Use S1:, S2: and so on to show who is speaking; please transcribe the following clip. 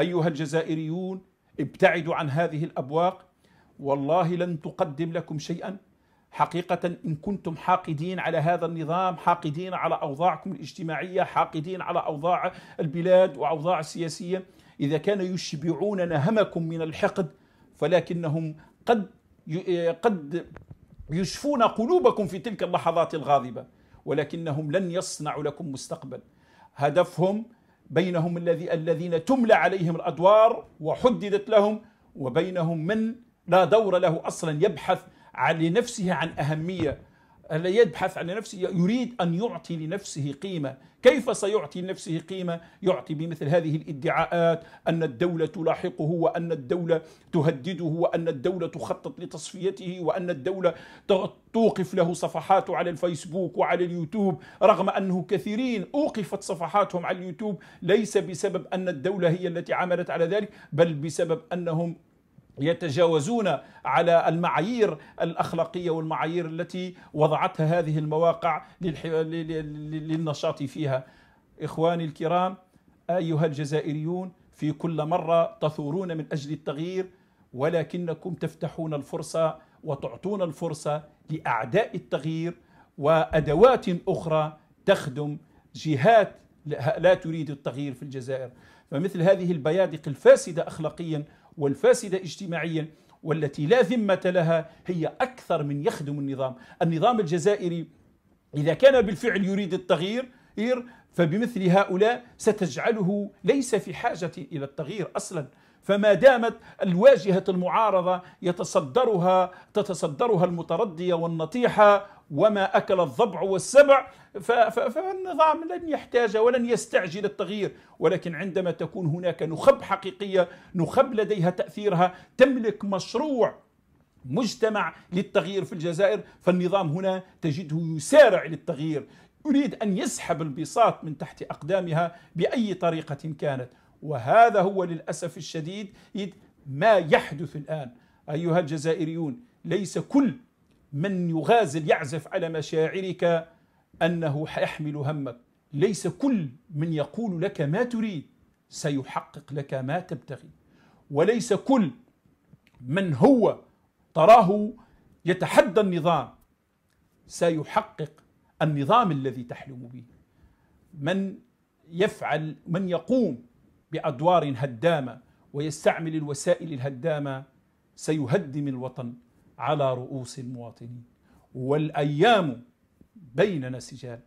S1: أيها الجزائريون ابتعدوا عن هذه الأبواق والله لن تقدم لكم شيئا حقيقة إن كنتم حاقدين على هذا النظام حاقدين على أوضاعكم الاجتماعية حاقدين على أوضاع البلاد وأوضاع السياسية إذا كانوا يشبعون نهمكم من الحقد فلكنهم قد قد يشفون قلوبكم في تلك اللحظات الغاضبة ولكنهم لن يصنعوا لكم مستقبل هدفهم بينهم الذي الذين تملى عليهم الأدوار وحددت لهم وبينهم من لا دور له أصلا يبحث لنفسه عن أهمية يبحث عن نفسه يريد أن يعطي لنفسه قيمة كيف سيعطي لنفسه قيمة يعطي بمثل هذه الادعاءات أن الدولة تلاحقه وأن الدولة تهدده وأن الدولة تخطط لتصفيته وأن الدولة توقف له صفحاته على الفيسبوك وعلى اليوتيوب رغم أنه كثيرين أوقفت صفحاتهم على اليوتيوب ليس بسبب أن الدولة هي التي عملت على ذلك بل بسبب أنهم يتجاوزون على المعايير الاخلاقيه والمعايير التي وضعتها هذه المواقع للنشاط فيها. اخواني الكرام ايها الجزائريون في كل مره تثورون من اجل التغيير ولكنكم تفتحون الفرصه وتعطون الفرصه لاعداء التغيير وادوات اخرى تخدم جهات لا تريد التغيير في الجزائر. فمثل هذه البيادق الفاسده اخلاقيا والفاسدة اجتماعيا والتي لا ذمة لها هي أكثر من يخدم النظام النظام الجزائري إذا كان بالفعل يريد التغيير فبمثل هؤلاء ستجعله ليس في حاجة إلى التغيير أصلا فما دامت الواجهة المعارضة يتصدرها تتصدرها المتردية والنطيحة وما أكل الضبع والسبع فالنظام لن يحتاج ولن يستعجل التغيير ولكن عندما تكون هناك نخب حقيقية نخب لديها تأثيرها تملك مشروع مجتمع للتغيير في الجزائر فالنظام هنا تجده يسارع للتغيير يريد أن يسحب البساط من تحت أقدامها بأي طريقة كانت وهذا هو للأسف الشديد ما يحدث الآن أيها الجزائريون ليس كل من يغازل يعزف على مشاعرك أنه يحمل همك ليس كل من يقول لك ما تريد سيحقق لك ما تبتغي وليس كل من هو تراه يتحدى النظام سيحقق النظام الذي تحلم به من يفعل من يقوم بأدوار هدامة ويستعمل الوسائل الهدامة سيهدم الوطن على رؤوس المواطنين والأيام بيننا سجال